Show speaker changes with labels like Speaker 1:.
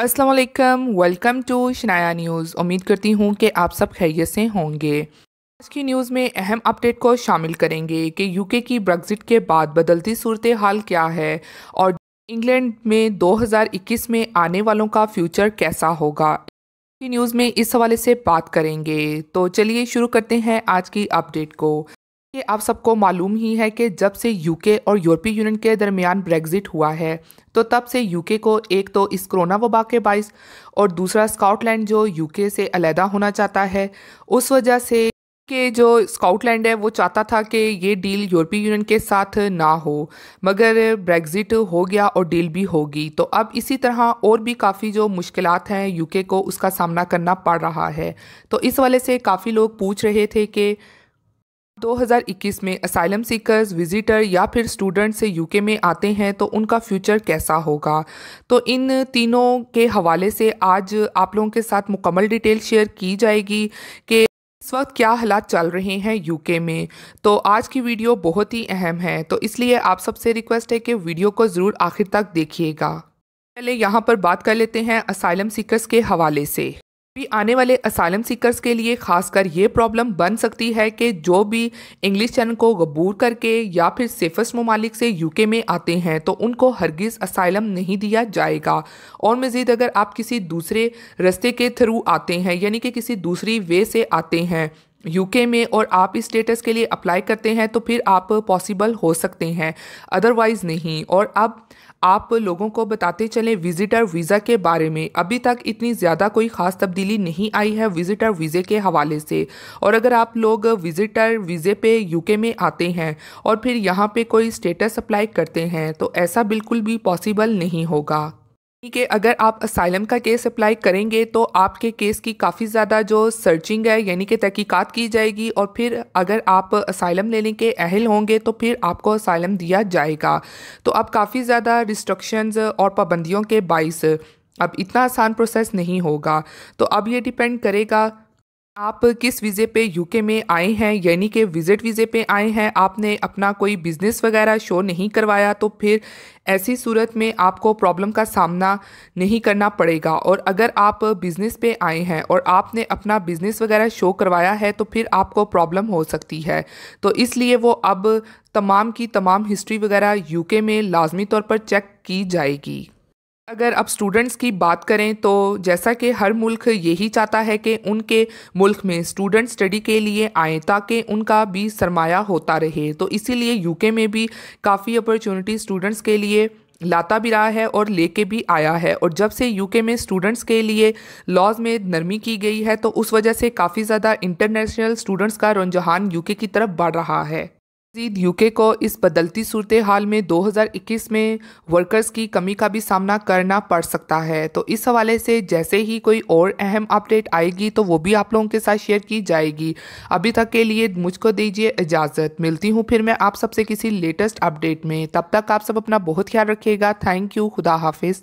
Speaker 1: Aslam welcome to Shanaya news उम्मीद करती हूँ कि आप सब खैरियत से होंगे आज की न्यूज़ में अहम अपडेट को शामिल करेंगे कि यूके की ब्रेग्जिट के बाद बदलती सूरत हाल क्या है और इंग्लैंड में 2021 में आने वालों का फ्यूचर कैसा होगा की न्यूज़ में इस हवाले से बात करेंगे तो चलिए शुरू करते हैं आज की अपडेट को कि आप सबको मालूम ही है कि जब से यूके और यूरोपीय यूनियन के दरमियान ब्रेग्जिट हुआ है तो तब से यूके को एक तो इस कोरोना वबा के बाइस और दूसरा स्कॉटलैंड जो यूके से अलहदा होना चाहता है उस वजह से के जो स्कॉटलैंड है वो चाहता था कि ये डील यूरोपीय यूनियन के साथ ना हो मगर ब्रेग्जिट हो गया और डील भी होगी तो अब इसी तरह और भी काफ़ी जो मुश्किल हैं यूके को उसका सामना करना पड़ रहा है तो इस वाले से काफ़ी लोग पूछ रहे थे कि 2021 में असाइलम सीकर्स विजिटर या फिर स्टूडेंट से यूके में आते हैं तो उनका फ्यूचर कैसा होगा तो इन तीनों के हवाले से आज आप लोगों के साथ मुकम्मल डिटेल शेयर की जाएगी कि इस वक्त क्या हालात चल रहे हैं यूके में तो आज की वीडियो बहुत ही अहम है तो इसलिए आप सबसे रिक्वेस्ट है कि वीडियो को ज़रूर आखिर तक देखिएगा पहले यहाँ पर बात कर लेते हैं असाइलम सीकर्स के हवाले से भी आने वाले असालम सीकर्स के लिए खासकर ये प्रॉब्लम बन सकती है कि जो भी इंग्लिश चैनल को गबूर करके या फिर सेफस्ट ममालिक से यूके में आते हैं तो उनको हरगिज़ असाइलम नहीं दिया जाएगा और मज़ीद अगर आप किसी दूसरे रस्ते के थ्रू आते हैं यानी कि किसी दूसरी वे से आते हैं यूके में और आप इस स्टेटस के लिए अप्लाई करते हैं तो फिर आप पॉसिबल हो सकते हैं अदरवाइज़ नहीं और अब आप लोगों को बताते चलें विजिटर वीज़ा के बारे में अभी तक इतनी ज़्यादा कोई ख़ास तब्दीली नहीं आई है विजिटर वीज़े के हवाले से और अगर आप लोग विजिटर वीज़े पे यूके में आते हैं और फिर यहाँ पे कोई स्टेटस अप्लाई करते हैं तो ऐसा बिल्कुल भी पॉसिबल नहीं होगा ठीक है अगर आप असाइलम का केस अप्लाई करेंगे तो आपके केस की काफ़ी ज़्यादा जो सर्चिंग है यानी कि तहकीकात की जाएगी और फिर अगर आप असाइलम लेने के अहल होंगे तो फिर आपको असाइलम दिया जाएगा तो आप काफ़ी ज़्यादा रिस्ट्रिक्शंस और पाबंदियों के बाइस अब इतना आसान प्रोसेस नहीं होगा तो अब ये डिपेंड करेगा आप किस वीज़े पे यूके में आए हैं यानी कि विज़िट वीज़े पे आए हैं आपने अपना कोई बिज़नेस वगैरह शो नहीं करवाया तो फिर ऐसी सूरत में आपको प्रॉब्लम का सामना नहीं करना पड़ेगा और अगर आप बिज़नेस पे आए हैं और आपने अपना बिज़नेस वगैरह शो करवाया है तो फिर आपको प्रॉब्लम हो सकती है तो इसलिए वो अब तमाम की तमाम हिस्ट्री वगैरह यूके में लाजमी तौर पर चेक की जाएगी अगर आप स्टूडेंट्स की बात करें तो जैसा कि हर मुल्क यही चाहता है कि उनके मुल्क में स्टूडेंट स्टडी के लिए आएँ ताकि उनका भी सरमाया होता रहे तो इसीलिए यूके में भी काफ़ी अपॉर्चुनिटी स्टूडेंट्स के लिए लाता भी रहा है और लेके भी आया है और जब से यूके में स्टूडेंट्स के लिए लॉज में नरमी की गई है तो उस वजह से काफ़ी ज़्यादा इंटरनेशनल स्टूडेंट्स का रुझान यूके की तरफ बढ़ रहा है मजीद यूके को इस बदलती सूरत हाल में 2021 में वर्कर्स की कमी का भी सामना करना पड़ सकता है तो इस हवाले से जैसे ही कोई और अहम अपडेट आएगी तो वो भी आप लोगों के साथ शेयर की जाएगी अभी तक के लिए मुझको दीजिए इजाज़त मिलती हूँ फिर मैं आप सबसे किसी लेटेस्ट अपडेट में तब तक आप सब अपना बहुत ख्याल रखिएगा थैंक यू खुदा हाफिज़